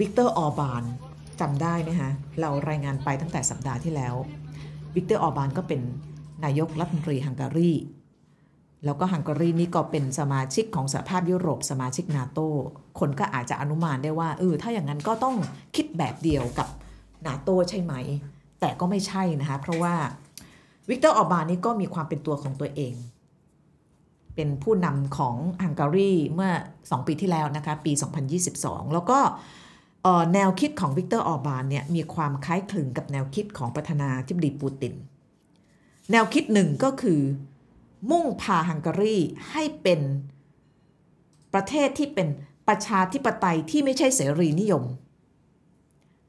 วิกเตอร์ออบาน จำได้ไหมฮะเรารายงานไปตั้งแต่สัปดาห์ที่แล้ว วิกเตอร์ออบานก็เป็นนายกรัฐมนตรีฮังการี แล้วก็ฮังการีนี่ก็เป็นสมาชิกของสหภาพยุโรป สมาชิกนาโตคนก็อาจจะอนุมานได้ว่า เออ ถ้าอย่างนั้นก็ต้องคิดแบบเดียวกับนาโตใช่ไหม แต่ก็ไม่ใช่นะคะ เพราะว่าวิกเตอร์ออบานนี่ก็มีความเป็นตัวของตัวเอง เป็นผู้นำของฮังการีเมื่อ 2 ปีที่แล้วนะคะ ปี 2022 แล้วก็แนวคิดของวิกเตอร์ออบานเนี่ยมีความคล้ายคลึงกับแนวคิดของประธานาธิบดีปูตินแนวคิดหนึ่งก็คือ มุ่งพาฮังการีให้เป็นประเทศที่เป็นประชาธิปไตยที่ไม่ใช่เสรีนิยม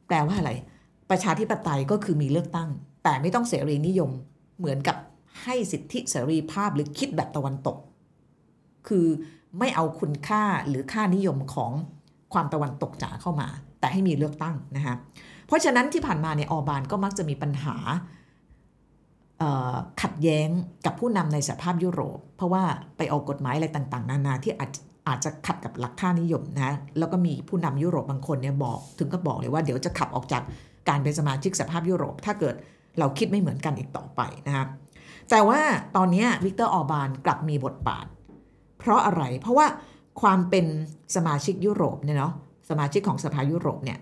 แปลว่าอะไรประชาธิปไตยก็คือมีเลือกตั้งแต่ไม่ต้องเสรีนิยมเหมือนกับให้สิทธิเสรีภาพหรือคิดแบบตะวันตก คือไม่เอาคุณค่าหรือค่านิยมของความตะวันตกจ๋าเข้ามาแต่ให้มีเลือกตั้งนะคะเพราะฉะนั้นที่ผ่านมาเนี่ยออบานก็มักจะมีปัญหาขัดแย้งกับผู้นำในสภาพยุโรป เพราะว่าไปออกกฎหมายอะไรต่าง ๆนานาที่อาจอาจจะขัดกับหลักค่านิยมนะแล้วก็มีผู้นำยุโรปบางคนเนี่ยบอกถึงก็บอกเลยว่าเดี๋ยวจะขับออกจากการเป็นสมาชิกสภาพยุโรป ถ้าเกิดเราคิดไม่เหมือนกันอีกต่อไปนะครับแต่ว่าตอนนี้วิกเตอร์ออบานกลับมีบทบาท เพราะอะไรเพราะว่าความเป็นสมาชิกยุโรปเนี่ยเนาะสมาชิกของสภายุโรปเนี่ย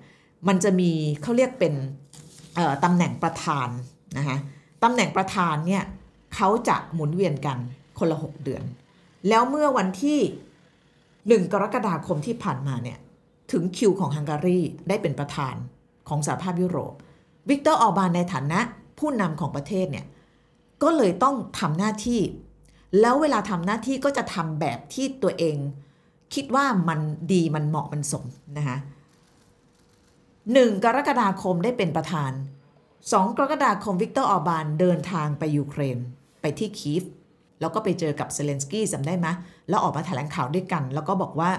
มันจะมีเขาเรียกเป็นตำแหน่งประธานนะคะตำแหน่งประธานเนี่ยเขาจะหมุนเวียนกัน คนละ6เดือน แล้วเมื่อวันที่1กรกฎาคมที่ผ่านมาเนี่ยถึงคิวของฮังการีได้เป็นประธานของสหภาพยุโรปวิกเตอร์ออบานในฐานะ ผู้นำของประเทศเนี่ยก็เลยต้องทำหน้าที่ แล้วเวลาทำหน้าที่ก็จะทำแบบที่ตัวเองคิดว่ามันดีมันเหมาะมันสมนะคะหนึ่งกรกฎาคมได้เป็นประธาน สองกรกฎาคมวิกเตอร์ออบานเดินทางไปยูเครนไปที่คีฟแล้วก็ไปเจอกับเซเลนสกี้จำได้ไหมแล้วออกมาแถลงข่าวด้วยกัน แล้วก็บอกว่า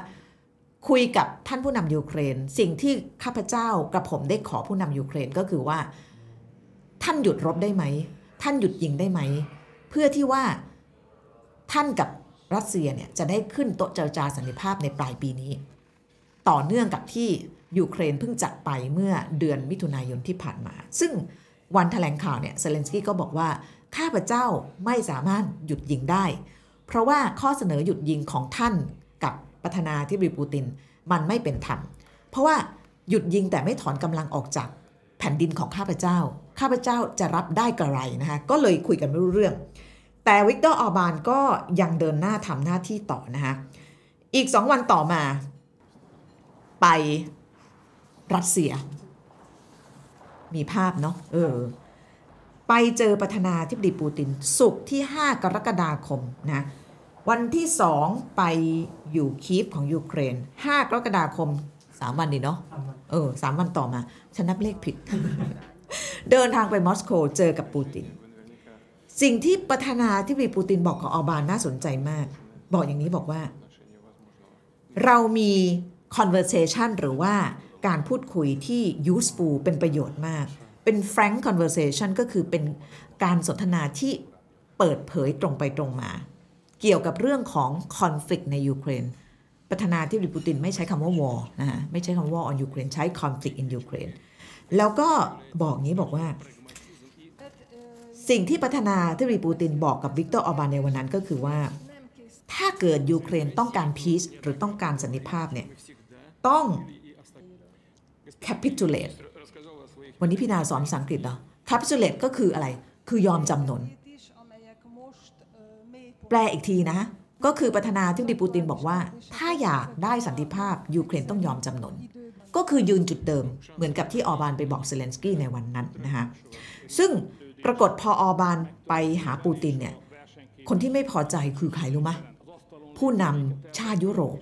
คุยกับท่านผู้นำยูเครน สิ่งที่ข้าพเจ้ากับผมได้ขอผู้นำยูเครนก็คือว่า ท่านหยุดรบได้ไหมท่านหยุดยิงได้ไหมเพื่อที่ว่าท่านกับรัสเซียเนี่ยจะได้ขึ้นโต๊ะเจรจาสันติภาพในปลายปีนี้ ต่อเนื่องกับที่ยูเครนเพิ่งจัดไปเมื่อเดือนมิถุนายนที่ผ่านมา ซึ่งวันถแถลงข่าวเนี่ยเซเลนสกี้ก็บอกว่าข้าพเจ้าไม่สามารถหยุดยิงได้ เพราะว่าข้อเสนอหยุดยิงของท่านกับประธานาธิบดีปูตินมันไม่เป็นธรรม เพราะว่าหยุดยิงแต่ไม่ถอนกำลังออกจากแผ่นดินของข้าพเจ้าข้าพเจ้าจะรับได้กระไรนะคะก็เลยคุยกันไม่รู้เรื่องแต่วิกเตอร์ออบานก็ยังเดินหน้าทำหน้าที่ต่อนะคะอีกสองวันต่อมา ไปรัสเซีย มีภาพเนาะเออ ไปเจอประธานาธิบดีปูตินสุกที่ 5 กรกฎาคมนะ วันที่สองไปอยู่คีฟของยูเครน 5 กรกฎาคม 3 วันดีเนาะเออสวันต่อมาฉันนับเลขผิด เดินทางไปมอสโกเจอกับปูตินสิ่งที่ประธานาธิบดีปูตินบอกกับออบานน่าสนใจมาก บอกอย่างนี้บอกว่า เรามี conversation หรือว่าการพูดคุยที่ useful เป็นประโยชน์มาก เป็น frank conversation ก็คือเป็นการสนทนาที่เปิดเผยตรงไปตรงมา เกี่ยวกับเรื่องของ conflict ในยูเครนประธานาธิบดีปูตินไม่ใช้คำว่า war นะฮะไม่ใช้คำว่า war on Ukraine ใช้ conflict in Ukraine แล้วก็บอกงี้บอกว่าสิ่งที่ประธานาธิบดีปูตินบอกกับวิกเตอร์ ออบานในวันนั้นก็คือว่า ถ้าเกิดยูเครนต้องการพีชหรือต้องการสันติภาพเนี่ย ต้อง capitulate วันนี้พี่นาสอนภาษาอังกฤษเนาะ capitulate ก็คืออะไร คือยอมจำนน แปลอีกทีนะ ก็คือประธานาธิบดีปูตินบอกว่า ถ้าอยากได้สันติภาพ ยูเครนต้องยอมจำนน ก็คือยืนจุดเดิม เหมือนกับที่ออบานไปบอกเซเลนสกี้ในวันนั้นนะคะซึ่งปรากฏพออบานไปหาปูตินเนี่ยคนที่ไม่พอใจคือใครรู้ไหมผู้นำชาติยุโรป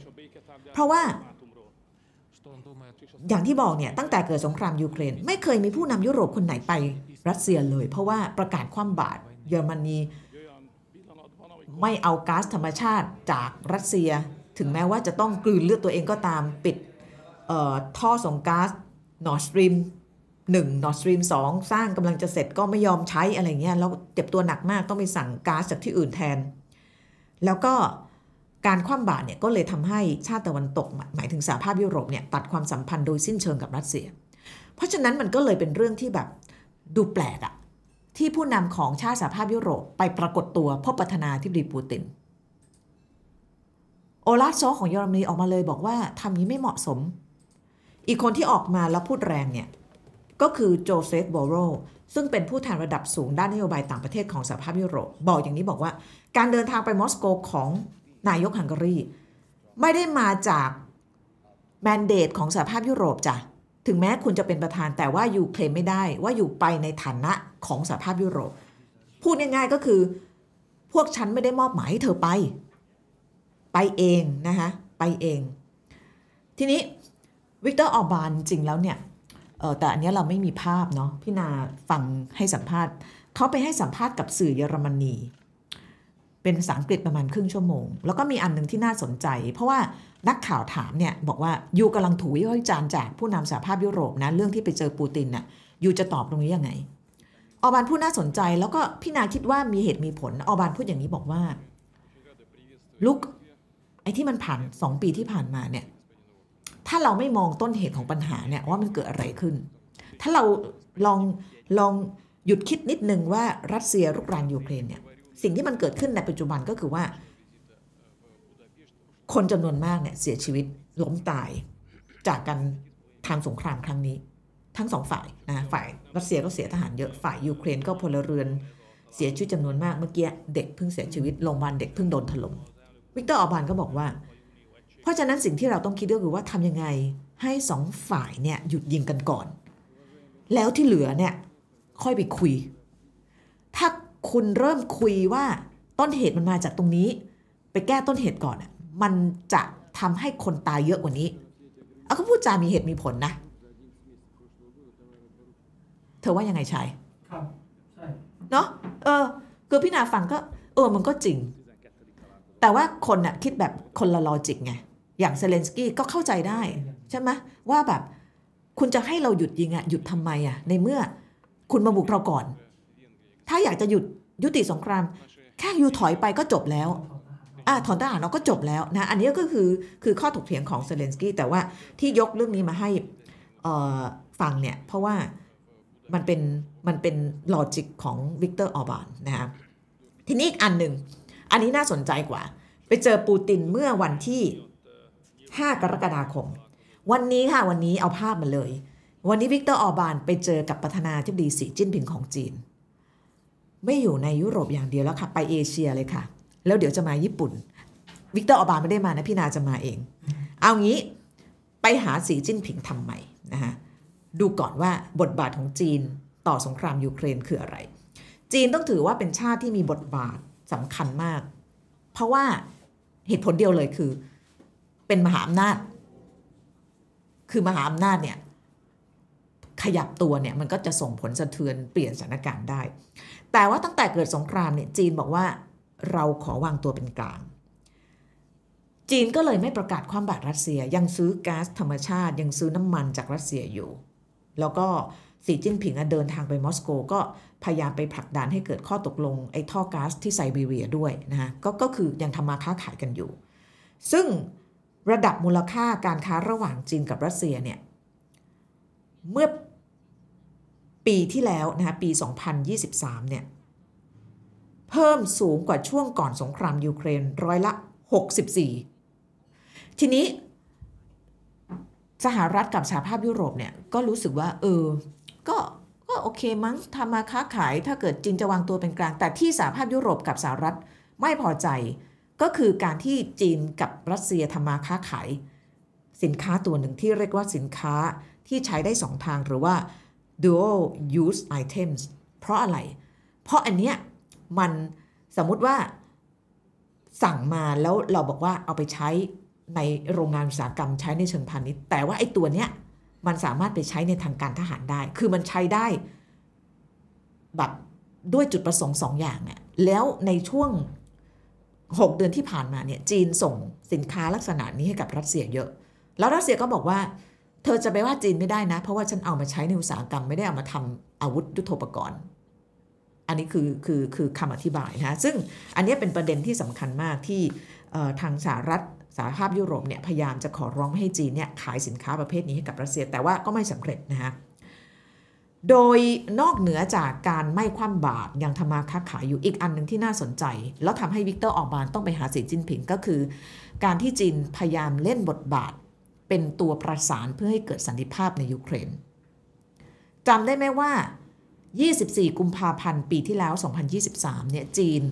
เพราะว่าอย่างที่บอกเนี่ยตั้งแต่เกิดสงครามยูเครนไม่เคยมีผู้นำยุโรปคนไหนไปรัสเซียเลย เพราะว่าประกาศคว่ำบาตรเยอรมนี ไม่เอาก๊าซธรรมชาติจากรัสเซีย ถึงแม้ว่าจะต้องกลืนเลือดตัวเองก็ตามปิดท่อส่งก๊าซนอร์สตรีมหึ่งนอร์สตรีมสองสร้างกำลังจะเสร็จก็ไม่ยอมใช้อะไรเงี้ยแล้วเจ็บตัวหนักมากต้องไปสั่งก๊าซจากที่อื่นแทน แล้วก็การคว่ำบาตรเนี่ยก็เลยทำให้ชาติตะวันตก หมายถึงสหภาพยุโรปเนี่ยตัดความสัมพันธ์ โดยสิ้นเชิงกับรัสเซีย เพราะฉะนั้นมันก็เลยเป็นเรื่องที่แบบดูแปลกอะที่ผู้นำของชาติสหภาพยุโรปไปปรากฏตัวพบปรฒธานาทีบดีปูตินโอลาซอของเยอรมนีออกมาเลยบอกว่าทำนี้ไม่เหมาะสม อีกคนที่ออกมาแล้วพูดแรงเนี่ยก็คือโจเซฟบอโรซึ่งเป็นผู้แทนระดับสูงด้านนโยบายต่างประเทศของสหภาพยุโรป บอกอย่างนี้บอกว่าการเดินทางไปมอสโกของนายกฮังการี ไม่ได้มาจากแมนเดตของสหภาพยุโรปจ้ะถึงแม้คุณจะเป็นประธานแต่ว่าอยู่เคลมไม่ได้ว่าอยู่ไปในฐานะของสหภาพยุโรป พูดง่าย ๆก็คือ พวกฉันไม่ได้มอบหมายให้เธอไป ไปเองนะคะไปเอง ทีนี้วิกเตอร์ออบานจริงแล้วเนี่ยแต่อันนี้เราไม่มีภาพเนาะพี่นาฟังให้สัมภาษณ์ เขาไปให้สัมภาษณ์กับสื่อเยอรมนีเป็นภาษาอังกฤษประมาณครึ่งชั่วโมง แล้วก็มีอันหนึ่งที่น่าสนใจ เพราะว่านักข่าวถามเนี่ยบอกว่ายูกำลังถูยวิยวิจารจากผู้นำสหภาพยุโรปนะเรื่องที่ไปเจอปูตินน่ะยูจะตอบตรงนี้ยังไงออบานพูดน่าสนใจแล้วก็พี่นาคิดว่ามีเหตุมีผลออบานพูดอย่างนี้บอกว่าลุกไอ้ที่มันผ่านสองปีที่ผ่านมาเนี่ยถ้าเราไม่มองต้นเหตุของปัญหาเนี่ยว่ามันเกิดอะไรขึ้น ถ้าเราลองลองหยุดคิดนิดนึงว่ารัสเซียรุกรานยูเครนเนี่ยสิ่งที่มันเกิดขึ้นในปัจจุบันก็คือว่า คนจำนวนมากเนี่ยเสียชีวิตล้มตายจากการทางสงครามครั้งนี้ ทั้งสองฝ่ายนะฝ่ายรัสเซียก็เสียทหารเยอะฝ่ายยูเครนก็พลเรือน เสียชีวิตจำนวนมากเมื่อกี้เด็กเพิ่งเสียชีวิตโรงพยาบาลเด็กเพิ่งโดนถล่มวิกเตอร์ออบานก็บอกว่าเพราะฉะนั้นสิ่งที่เราต้องคิดก็คือว่าทำยังไง ให้สองฝ่ายเนี่ยหยุดยิงกันก่อน แล้วที่เหลือเนี่ย ค่อยไปคุย ถ้าคุณเริ่มคุยว่าต้นเหตุมันมาจากตรงนี้ ไปแก้ต้นเหตุก่อนมันจะทำให้คนตายเยอะกว่านี้ เอาก็พูดจามีเหตุมีผลนะเธอว่ายังไงชัยครับ ใช่ เนาะเออคือพี่นาฟังก็เออมันก็จริง แต่ว่าคนน่ะคิดแบบคนละลอจิกไงอย่างเซเลนสกี้ก็เข้าใจได้ ใช่ไหมว่าแบบ คุณจะให้เราหยุดยิงอะหยุดทำไมอะในเมื่อ คุณมาบุกเราก่อน ถ้าอยากจะหยุดยุติสงครามแค่อยู่ถอยไปก็จบแล้ว อ่าถอนทหารเราก็จบแล้วนะอันนี้ก็คือคือข้อถกเถียงของเซเลนสกี้แต่ว่าที่ยกเรื่องนี้มาให้ฟังเนี่ย เพราะว่ามันเป็นมันเป็น ลอจิกของวิกเตอร์ออบานนะคะทีนี้อีกอันหนึ่งอันนี้น่าสนใจกว่า ไปเจอปูตินเมื่อวันที่5กรกฎาคม วันนี้ค่ะ วันนี้เอาภาพมาเลย วันนี้วิกเตอร์ ออบานไปเจอกับประธานาธิบดีสีจิ้นผิงของจีน ไม่อยู่ในยุโรปอย่างเดียวแล้วค่ะ ไปเอเชียเลยค่ะ แล้วเดี๋ยวจะมาญี่ปุ่น วิกเตอร์ ออบานไม่ได้มานะ พี่นาจะมาเอง เอางี้ไปหาสีจิ้นผิงทำใหม่นะฮะ ดูก่อนว่าบทบาทของจีนต่อสงครามยูเครนคืออะไร จีนต้องถือว่าเป็นชาติที่มีบทบาทสำคัญมาก เพราะว่าเหตุผลเดียวเลยคือเป็นมหาอำนาจ คือมหาอำนาจเนี่ยขยับตัวเนี่ยมันก็จะส่งผลสะเทือนเปลี่ยนสถานการณ์ได้ แต่ว่าตั้งแต่เกิดสงครามเนี่ยจีนบอกว่าเราขอวางตัวเป็นกลาง จีนก็เลยไม่ประกาศความบาดรัสเซีย ยังซื้อก๊าซธรรมชาติยังซื้อน้ำมันจากรัสเซียอยู่ แล้วก็สีจิ้นผิงเดินทางไปมอสโก ก็พยายามไปผลักดันให้เกิดข้อตกลง ไอ้ท่อก๊าซที่ไซบีเรียด้วยนะฮะกก็คือยังทำมาค้าขายกันอยู่ ซึ่งระดับมูลค่าการค้าระหว่างจีนกับรัสเซียเนี่ยเมื่อปีที่แล้วนะฮะปี 2023 เนี่ย เพิ่มสูงกว่าช่วงก่อนสงครามยูเครน ร้อยละ 64 ทีนี้สหรัฐกับสหภาพยุโรปเนี่ย ก็รู้สึกว่า เออ ก็ก็โอเคมั้งทำมาค้าขายถ้าเกิดจีนจะวางตัวเป็นกลาง แต่ที่สหภาพยุโรปกับสหรัฐไม่พอใจก็คือการที่จีนกับรัสเซียทำมาค้าขายสินค้าตัวหนึ่งที่เรียกว่าสินค้าที่ใช้ได้สองทางหรือว่า dual use items เพราะอะไร เพราะอันเนี้ยมันสมมุติว่าสั่งมาแล้วเราบอกว่าเอาไปใช้ในโรงงานอุตสาหกรรมใช้ในเชิงพาณิชย์แต่ว่าไอ้ตัวเนี้ยมันสามารถไปใช้ในทางการทหารได้ คือมันใช้ได้แบบด้วยจุดประสงค์สองอย่างอะแล้วในช่วง6เดือนที่ผ่านมาเนี่ยจีนส่งสินค้าลักษณะนี้ให้กับรัสเซียเยอะ แล้วรัสเซียก็บอกว่าเธอจะไปว่าจีนไม่ได้นะเพราะว่าฉันเอามาใช้ในอุตสาหกรรม ไม่ได้เอามาทำอาวุธยุทโธปกรณ์ อันนี้คือคือคือคำอธิบายนะซึ่งอันนี้เป็นประเด็นที่สำคัญมากที่ทางสหรัฐสหภาพยุโรปเนี่ยพยายามจะขอร้องให้จีนเนี่ยขายสินค้าประเภทนี้ให้กับรัสเซียแต่ว่าก็ไม่สำเร็จนะฮะโดยนอกเหนือจากการไม่คว่ำบาตรยังทำมาค้าขายอยู่อีกอันหนึ่งที่น่าสนใจ แล้วทำให้วิกเตอร์ออกบานต้องไปหาสีจิ้นผิงก็คือ การที่จีนพยายามเล่นบทบาท เป็นตัวประสานเพื่อให้เกิดสันติภาพในยูเครนจำได้ไหมว่า 24 กุมภาพันธ์ปีที่แล้ว 2023 เนี่ยจีน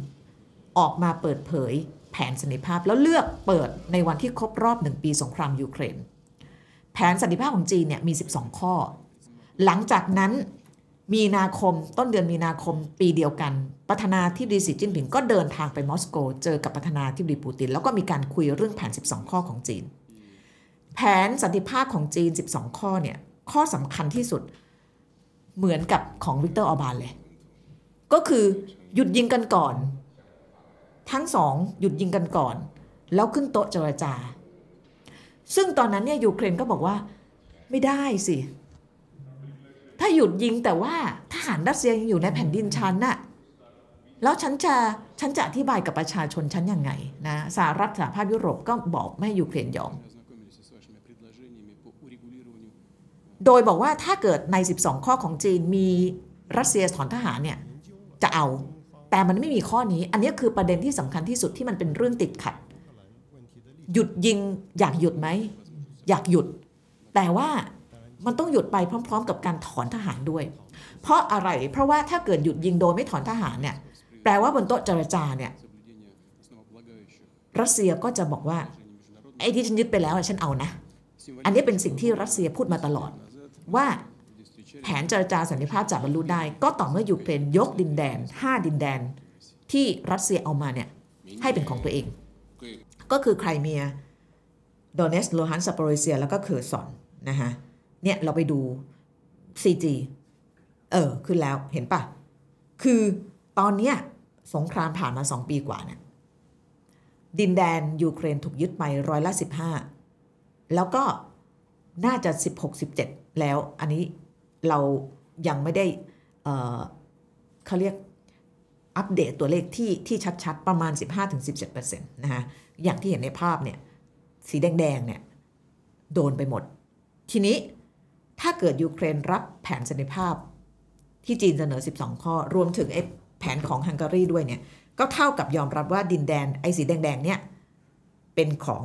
ออกมาเปิดเผยแผนสันติภาพแล้วเลือกเปิดในวันที่ครบรอบ 1 ปีสงครามยูเครน แผนสันติภาพของจีนเนี่ยมี 12 ข้อหลังจากนั้นมีนาคมต้นเดือนมีนาคมปีเดียวกันประธานาธิบดีสีจิ้นผิงก็เดินทางไปมอสโกเจอกับประธานาธิบดีปูติน แล้วก็มีการคุยเรื่องแผน 12 ข้อของจีน แผนสันติภาพของจีน 12 ข้อเนี่ย ข้อสำคัญที่สุดเหมือนกับของวิกเตอร์ออบานเลย ก็คือหยุดยิงกันก่อน ทั้งสองหยุดยิงกันก่อน แล้วขึ้นโต๊ะเจรจา ซึ่งตอนนั้นเนี่ยยูเครนก็บอกว่าไม่ได้สิถ้าหยุดยิงแต่ว่า ทหารรัสเซียยังอยู่ในแผ่นดินฉันน่ะแล้วฉันจะ ฉันจะอธิบายกับประชาชนฉันยังไง นะสหรัฐสหภาพยุโรปก็บอกไม่ให้ยูเครนยอม โดยบอกว่าถ้าเกิดใน 12 ข้อของจีนมีรัสเซียถอนทหารเนี่ย จะเอา แต่มันไม่มีข้อนี้ อันนี้คือประเด็นที่สำคัญที่สุดที่มันเป็นเรื่องติดขัดหยุดยิงอยากหยุดไหมอยากหยุด แต่ว่ามันต้องหยุดไปพร้อม ๆ กับการถอนทหารด้วย เพราะอะไร เพราะว่าถ้าเกิดหยุดยิงโดยไม่ถอนทหารเนี่ย แปลว่าบนโต๊ะเจรจาเนี่ย รัสเซียก็จะบอกว่าไอ้ที่ฉันยึดไปแล้วฉันเอานะ อันนี้เป็นสิ่งที่รัสเซียพูดมาตลอด ว่าแผนเจรจาสันติภาพจะบรรลุได้ ก็ต่อเมื่อยูเครนยกดินแดน5ดินแดนที่รัสเซียเอามาเนี่ยให้เป็นของตัวเอง ก็คือไครเมีย โดเนส โลฮันสปอรเซียแล้วก็เคอร์ซอนนะฮะเนี่ย เราไปดู CG เออขึ้นแล้วเห็นปะคือตอนเนี้ยสงครามผ่านมาสองปีกว่าเนี่ยดินแดน ยูเครนถูกยึดไปร้อยละสิบห้าแล้วก็น่าจะสิบหกสิบเจ็ดแล้วอันนี้เรายังไม่ได้เเขาเรียกอัปเดตตัวเลขที่ ที่ชัดๆ ประมาณ 15-17%นะฮะอย่างที่เห็นในภาพเนี่ยสีแดงๆเนี่ยโดนไปหมด ทีนี้ถ้าเกิดยูเครนรับแผนสันติภาพที่จีนเสนอ12ข้อรวมถึงแผนของฮังการีด้วยเนี่ยก็เท่ากับยอมรับว่าดินแดนไอ้สีแดงๆ เนี่ย เป็นของ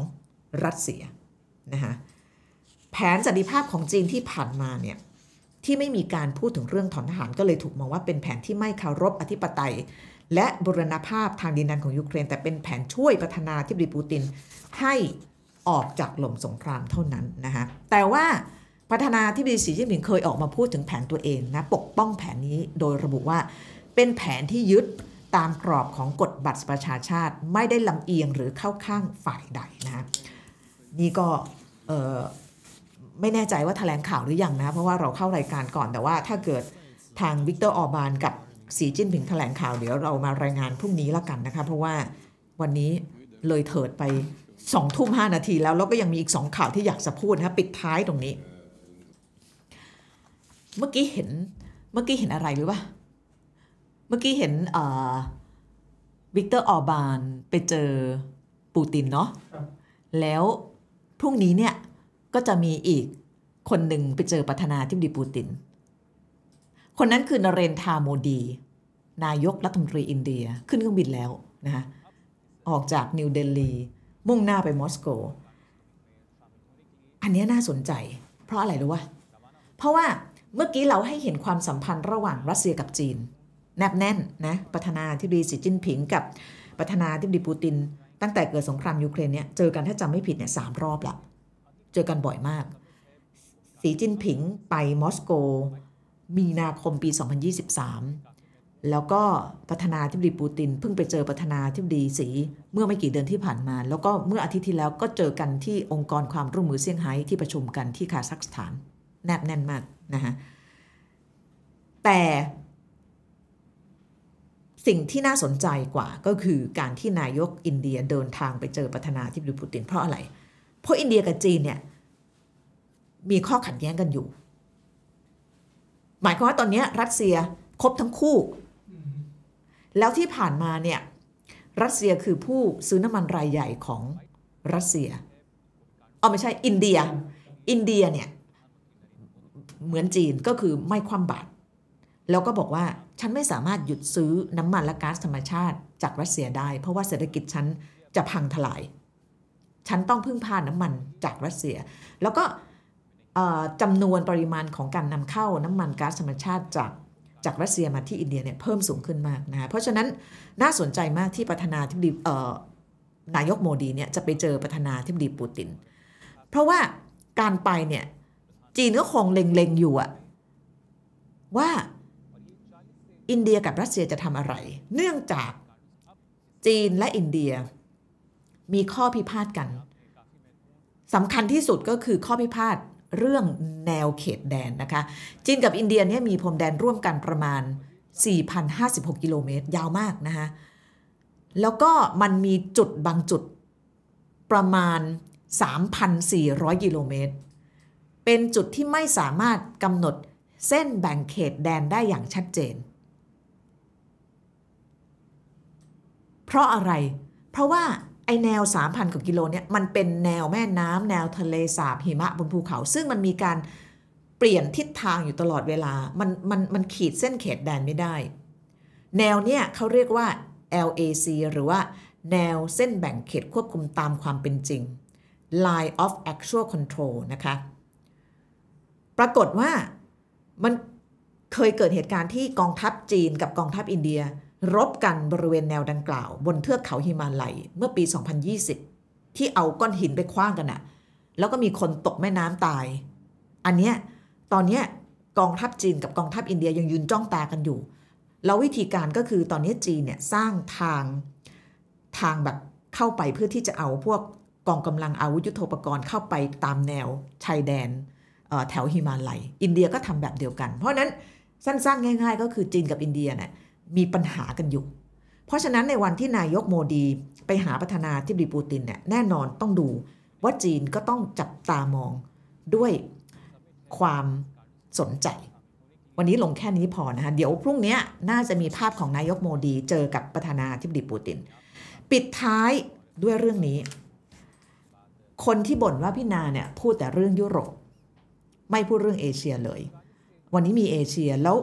รัสเซียนะคะแผนสันติภาพของจีนที่ผ่านมาเนี่ยที่ไม่มีการพูดถึงเรื่องถอนทหารก็เลยถูกมองว่าเป็นแผนที่ไม่เคารพอธิปไตย และบุรณภาพทางดินแดนของยูเครนแต่เป็นแผนช่วยประธานาธิบดีปูตินให้ออกจากหล่มสงครามเท่านั้นนะคะแต่ว่าประธานาธิบดีสีจิ้นผิงเคยออกมาพูดถึงแผนตัวเองนะปกป้องแผนนี้โดยระบุว่าเป็นแผนที่ยึดตามกรอบของกฎบัตรประชาชาติ ไม่ได้ลำเอียงหรือเข้าข้างฝ่ายใดนะนี่ก็ไม่แน่ใจว่าแถลงข่าวหรืออยังนะ เพราะว่าเราเข้ารายการก่อนแต่ว่าถ้าเกิดทางวิกเตอร์ออบานกับสีจิ้นผิงแถลงข่าวเดี๋ยวเรามารายงานพรุ่งนี้ละกันนะคะเพราะว่าวันนี้เลยเถิดไปสองทุ่มห้านาทีแล้วแล้วก็ยังมีอีกสองข่าวที่อยากจะพูดนะปิดท้ายตรงนี้เมื่อกี้เห็น เมื่อกี้เห็นอะไรรู้ป่ะเมื่อกี้เห็นวิกเตอร์ออบานไปเจอปูตินเนาะ แล้วพรุ่งนี้เนี่ยก็จะมีอีกคนหนึ่งไปเจอประธานาธิบดีปูติน คนนั้นคือนเรนทาโมดี นายกรัฐมนตรีอินเดีย ขึ้นเครื่องบินแล้วนะะออกจากนิวเดลีมุ่งหน้าไปมอสโก อันนี้น่าสนใจเพราะอะไรรู้วะเพราะว่าเมื่อกี้เราให้เห็นความสัมพันธ์ระหว่างรัสเซียกับจีน แนบแน่นนะ ประธานาธิบดีสีจิ้นผิงกับประธานาธิบดีปูติน ตั้งแต่เกิดสงครามยูเครนเนี่ย เจอกันถ้าจำไม่ผิดเนี่ยสามรอบละเจอกันบ่อยมาก สีจิ้นผิงไปมอสโก มีนาคมปี 2023 แล้วก็ประธานาธิบดีปูตินเพิ่งไปเจอประธานาธิบดีสีเมื่อไม่กี่เดือนที่ผ่านมา แล้วก็เมื่ออาทิตย์ที่แล้วก็เจอกันที่องค์กรความร่วมมือเซี่ยงไฮ้ที่ประชุมกันที่คาซัคสถานแนบแน่นมากนะฮะ แต่สิ่งที่น่าสนใจกว่าก็คือการที่นายกอินเดียเดินทางไปเจอประธานาธิบดีปูตินเพราะอะไร เพราะอินเดียกับจีนเนี่ย มีข้อขัดแย้งกันอยู่ หมายความว่าตอนนี้รัสเซียครบทั้งคู่ แล้วที่ผ่านมาเนี่ย รัสเซียคือผู้ซื้อน้ำมันรายใหญ่ของรัสเซีย เอาไม่ใช่ อินเดีย อินเดียเนี่ยเหมือนจีนก็คือไม่คว่ำบาตรแล้วก็บอกว่าฉันไม่สามารถหยุดซื้อน้ำมันและก๊าซธรรมชาติจากรัสเซียได้ เพราะว่าเศรษฐกิจฉัน จะพังทลาย ฉันต้องพึ่งพา น้ำมันจากรัสเซีย แล้วก็จำนวนปริมาณของการนำเข้าน้ำมันก๊าซธรรมชาติจากจากรัสเซียมาที่อินเดียเนี่ยเพิ่มสูงขึ้นมากนะเพราะฉะนั้นน่าสนใจมากที่ประธานาธิบดีนายกโมดีเนี่ยจะไปเจอประธานาธิบดีปูตินเพราะว่าการไปเนี่ยจีนก็คงเล็งๆ อยู่อะว่าอินเดียกับรัสเซียจะทำอะไร เนื่องจากจีนและอินเดียมีข้อพิพาทกันสำคัญที่สุดก็คือข้อพิพาทเรื่องแนวเขตแดนนะคะจีนกับอินเดียเนี่ยมีพรมแดนร่วมกันประมาณ 4,056 กิโลเมตร ยาวมากนะคะแล้วก็มันมีจุดบางจุดประมาณ 3,400 กิโลเมตรเป็นจุดที่ไม่สามารถกำหนดเส้นแบ่งเขตแดนได้อย่างชัดเจน เพราะอะไร เพราะว่าไอแนว 3,000กว่ากิโลเนี่ยมันเป็นแนวแม่น้ำแนวทะเลสาบหิมะบนภูเขา ซึ่งมันมีการเปลี่ยนทิศทางอยู่ตลอดเวลามันมันมันขีดเส้นเขตแดนไม่ได้ แนวเนี่ยเขาเรียกว่า LAC หรือว่าแนวเส้นแบ่งเขตควบคุมตามความเป็นจริง line of actual control นะคะปรากฏว่ามันเคยเกิดเหตุการณ์ที่กองทัพจีนกับกองทัพอินเดีย รบกันบริเวณแนวดังกล่าวบนเทือกเขาฮิมาลัยเมื่อปี 2020 ที่เอาก้อนหินไปคว้างกันอะแล้วก็มีคนตกแม่น้ำตายอันเนี้ยตอนเนี้ยกองทัพจีนกับกองทัพอินเดียยังยืนจ้องตากันอยู่แล้ววิธีการก็คือตอนนี้จีนเนี่ยสร้างทางทางแบบเข้าไปเพื่อที่จะเอาพวกกองกำลังอาวุธยุโทโธปกรณ์เข้าไปตามแนวชายแดนแถวฮิมาลัยอินเดียก็ทำแบบเดียวกัน เพราะนั้นสั้นๆง่ายๆก็คือจีนกับอินเดียเนี่ยมีปัญหากันอยู่ เพราะฉะนั้นในวันที่นายกโมดีไปหาประธานาธิบดีปูตินเนี่ยแน่นอนต้องดูว่าจีนก็ต้องจับตามองด้วยความสนใจ วันนี้ลงแค่นี้พอนะคะเดี๋ยวพรุ่งนี้น่าจะมีภาพของนายกโมดีเจอกับประธานาธิบดีปูติน ปิดท้ายด้วยเรื่องนี้ คนที่บ่นว่าพี่นาเนี่ยพูดแต่เรื่องยุโรปไม่พูดเรื่องเอเชียเลย วันนี้มีเอเชีย แล้ว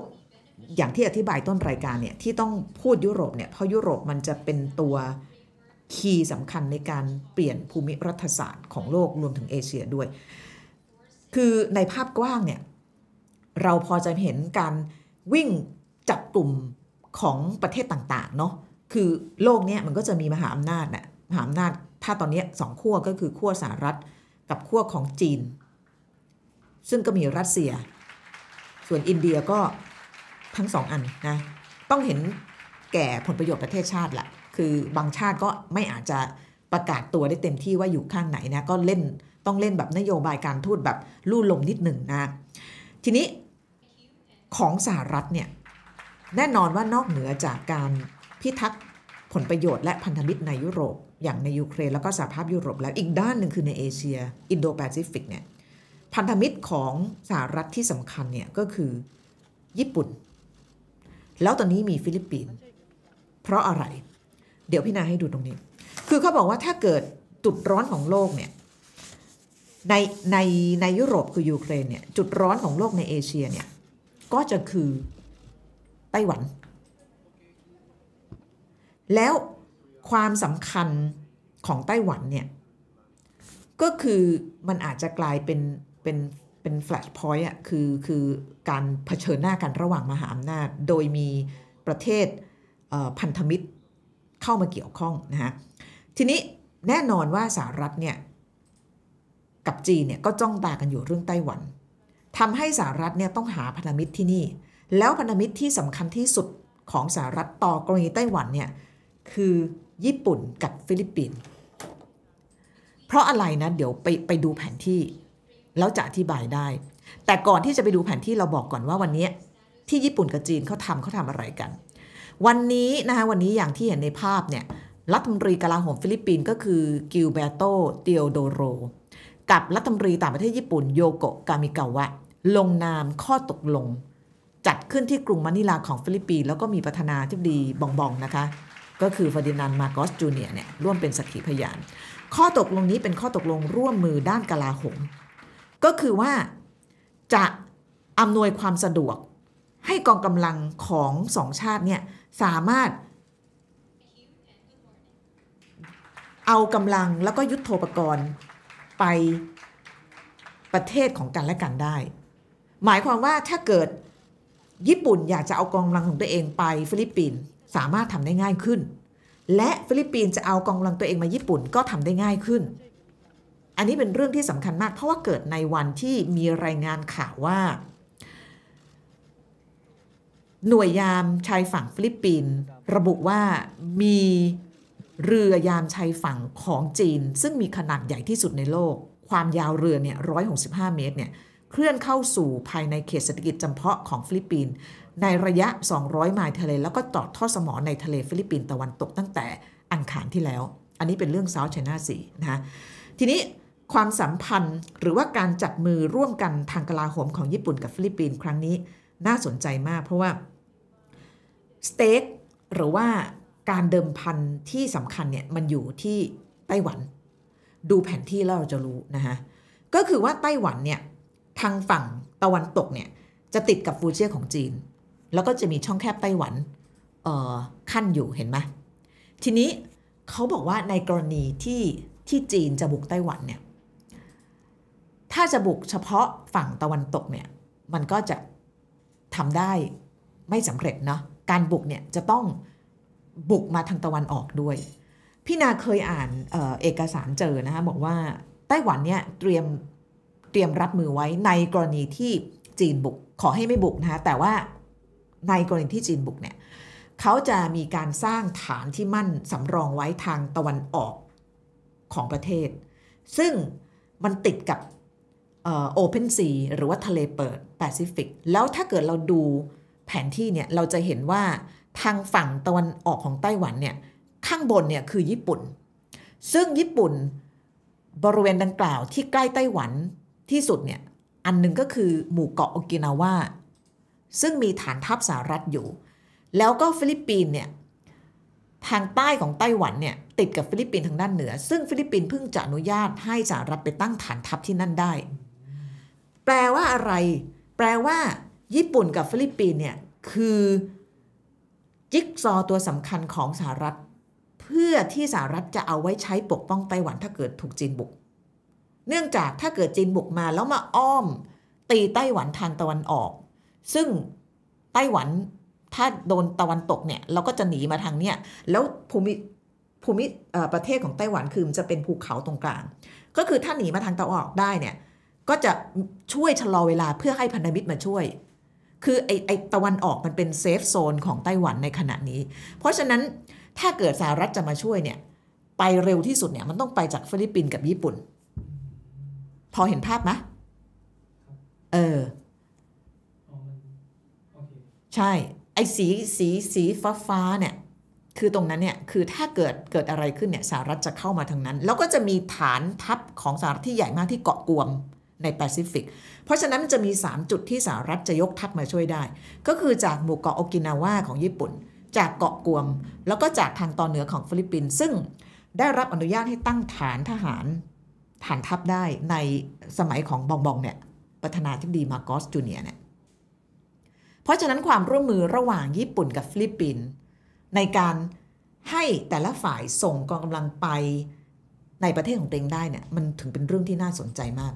อย่างที่อธิบายต้นรายการเนี่ย ที่ต้องพูดยุโรปเนี่ย เพราะยุโรปมันจะเป็นตัวคีย์สำคัญในการเปลี่ยนภูมิรัฐศาสตร์ของโลกรวมถึงเอเชียด้วย คือในภาพกว้างเนี่ย เราพอจะเห็นการวิ่งจับกลุ่มของประเทศต่างๆเนาะ คือโลกเนี่ยมันก็จะมีมหาอำนาจนะ่มหาอำนาจถ้าตอนนี้สองขั้วก็คือขั้วสหรัฐกับขั้วของจีนซึ่งก็มีรัสเซีย ส่วนอินเดียก็ทั้งสองอันนะ ต้องเห็นแก่ผลประโยชน์ประเทศชาติละะคือบางชาติก็ไม่อาจจะประกาศตัวได้เต็มที่ว่าอยู่ข้างไหนนะ ก็เล่นต้องเล่นแบบนโยบายการทูตแบบลู่ลมนิดหนึ่งนะ ทีนี้ของสหรัฐเนี่ย แน่นอนว่านอกเหนือจากการพิทักษ์ผลประโยชน์และพันธมิตรในยุโรป อย่างในยูเครน แล้วก็สหภาพยุโรปแล้ว อีกด้านหนึ่งคือในเอเชียอินโดแปซิฟิกเนี่ยพันธมิตรของสหรัฐที่สำคัญเนี่ยก็คือญี่ปุ่น แล้วตอนนี้มีฟิลิปปินส์เพราะอะไร เดี๋ยวพี่นาให้ดูตรงนี้ คือเขาบอกว่าถ้าเกิด จุดร้อนของโลกเนี่ยในในในยุโรปคือยูเครนเนี่ยจุดร้อนของโลกในเอเชียเนี่ยก็จะคือไต้หวัน แล้วความสำคัญของไต้หวันเนี่ยก็คือมันอาจจะกลายเป็นเป็นเป็นแฟลชพอยต์อ่ะคือคือการเผชิญหน้ากันระหว่างมหาอำนาจโดยมีประเทศพันธมิตรเข้ามาเกี่ยวข้องนะฮะ ทีนี้แน่นอนว่าสหรัฐเนี่ยกับจีนเนี่ยก็จ้องตากันอยู่เรื่องไต้หวัน ทำให้สหรัฐเนี่ยต้องหาพันธมิตรที่นี่ แล้วพันธมิตรที่สำคัญที่สุดของสหรัฐต่อกรณีไต้หวันเนี่ยคือญี่ปุ่นกับฟิลิปปินส์ เพราะอะไรนะเดี๋ยวไปไปดูแผนที่แล้วจะอธิบายได้ แต่ก่อนที่จะไปดูแผนที่เราบอกก่อนว่าวันนี้ที่ญี่ปุ่นกับจีนเขาทำเขาทำอะไรกัน วันนี้นะคะวันนี้อย่างที่เห็นในภาพเนี่ยรัฐมนตรีกลาโหมฟิลิปปินส์ก็คือกิลเบโตเตียวโดโรกับรัฐมนตรีต่างประเทศญี่ปุ่น โยโกะกามิกาวะ ลงนามข้อตกลง จัดขึ้นที่กรุงมะนิลาของฟิลิปปินส์แล้วก็มีประธานาธิบดีบองบองนะคะ ก็คือฟ์ดินานมาโกสจูเนียร์เนี่ยร่วมเป็นสักขีพยาน ข้อตกลงนี้เป็นข้อตกลงร่วมมือด้านกลาโหมก็คือว่าจะอำนวยความสะดวกให้กองกำลังของสองชาติเนี่ยสามารถเอากำลังแล้วก็ยุทโธปกรณ์ไปประเทศของกันและกันได้ หมายความว่าถ้าเกิด ญี่ปุ่นอยากจะเอากองกำลังของตัวเองไปฟิลิปปินส์สามารถทำได้ง่ายขึ้น และฟิลิปปินส์จะเอากองกำลังตัวเองมาญี่ปุ่นก็ทำได้ง่ายขึ้นอันนี้เป็นเรื่องที่สำคัญมากเพราะว่าเกิดในวันที่มีรายงานข่าวว่า หน่วยยามชายฝั่งฟิลิปปินส์ระบุว่ามีเรือยามชายฝั่งของจีน ซึ่งมีขนาดใหญ่ที่สุดในโลก ความยาวเรือเนี่ย165 เมตรเนี่ยเคลื่อนเข้าสู่ภายในเขตเศรษฐกิจจำเพาะของฟิลิปปินส์ในระยะ 200ไมล์ทะเล แล้วก็ตอดท่อสมอในทะเลฟิลิปปินส์ตะวันตกตั้งแต่อังคารที่แล้ว อันนี้เป็นเรื่องซาว t ชน่าสีนะทีนี้ความสัมพันธ์หรือว่าการจับมือร่วมกันทางกลาโหมของญี่ปุ่นกับฟิลิปปินส์ครั้งนี้ น่าสนใจมากเพราะว่าสเต็กหรือว่าการเดิมพันที่สำคัญเนี่ยมันอยู่ที่ไต้หวัน ดูแผนที่แล้วเราจะรู้นะคะก็คือว่าไต้หวันเนี่ย ทางฝั่งตะวันตกเนี่ยจะติดกับฟูเจียของจีน แล้วก็จะมีช่องแคบไต้หวันเออ่ขั้นอยู่เห็นไหมทีนี้เขาบอกว่าในกรณีที่ที่จีนจะบุกไต้หวันเนี่ยถ้าจะบุกเฉพาะฝั่งตะวันตกเนี่ย มันก็จะทำได้ไม่สำเร็จเนาะ การบุกเนี่ยจะต้องบุกมาทางตะวันออกด้วย พี่นาเคยอ่าน เออเอกสารเจอนะคะบอกว่าไต้หวันเนี่ยเตรียมเตรียมรับมือไว้ในกรณีที่จีนบุก ขอให้ไม่บุกนะคะแต่ว่าในกรณีที่จีนบุกเนี่ยเขาจะมีการสร้างฐานที่มั่นสำรองไว้ทางตะวันออกของประเทศ ซึ่งมันติดกับโอเพนซีหรือว่าทะเลเปิดแปซิฟิก แล้วถ้าเกิดเราดูแผนที่เนี่ย เราจะเห็นว่าทางฝั่งตะวันออกของไต้หวันเนี่ย ข้างบนเนี่ย คือญี่ปุ่น ซึ่งญี่ปุ่นบริเวณดังกล่าวที่ใกล้ไต้หวันที่สุดเนี่ย อันนึงก็คือหมู่เกาะโอกินาวาซึ่งมีฐานทัพสหรัฐอยู่ แล้วก็ฟิลิปปินเนี่ย ทางใต้ของไต้หวันเนี่ยติดกับฟิลิปปินทางด้านเหนือ ซึ่งฟิลิปปินเพิ่งจะอนุญาตให้สหรัฐไปตั้งฐานทัพที่นั่นได้แปลว่าอะไร แปลว่าญี่ปุ่นกับฟิลิปปินเนี่ยคือจิ๊กซอตัวสำคัญของสหรัฐ เพื่อที่สหรัฐจะเอาไว้ใช้ปกป้องไต้หวันถ้าเกิดถูกจีนบุก เนื่องจากถ้าเกิดจีนบุกมา แล้วมาอ้อมตีไต้หวันทางตะวันออก ซึ่งไต้หวันถ้าโดนตะวันตกเนี่ยเราก็จะหนีมาทางเนี้ยแล้วภูมิภูมิประเทศของไต้หวันคือมันจะเป็นภูเขาตรงกลางก็คือถ้าหนีมาทางตะวันออกได้เนี่ยก็จะช่วยชะลอเวลาเพื่อให้พันธมิตรมาช่วย คือไอไอตะวันออกมันเป็นเซฟโซนของไต้หวันในขณะนี้ เพราะฉะนั้นถ้าเกิดสหรัฐจะมาช่วยเนี่ย ไปเร็วที่สุดเนี่ยมันต้องไปจากฟิลิปปินส์กับญี่ปุ่น พอเห็นภาพไหมเออใช่ ไอ้สีสีสีฟ้าฟ้าเนี่ย คือตรงนั้นเนี่ย คือถ้าเกิดเกิดอะไรขึ้นเนี่ยสหรัฐจะเข้ามาทางนั้น แล้วก็จะมีฐานทัพของสหรัฐที่ใหญ่มากที่เกาะกวมในแปซิฟิก เพราะฉะนั้นจะมี 3 จุดที่สหรัฐจะยกทัพมาช่วยได้ ก็คือจากหมู่เกาะโอกินาวาของญี่ปุ่น จากเกาะกวม แล้วก็จากทางตอนเหนือของฟิลิปปินส์ซึ่งได้รับอนุญาตให้ตั้งฐานทหาร ฐานทัพได้ในสมัยของบองบองเนี่ย ประธานาธิบดีมาโกสจูเนียเนี่ย เพราะฉะนั้นความร่วมมือระหว่างญี่ปุ่นกับฟิลิปปินส์ในการให้แต่ละฝ่ายส่งกองกำลังไปในประเทศของเองได้เนี่ย มันถึงเป็นเรื่องที่น่าสนใจมาก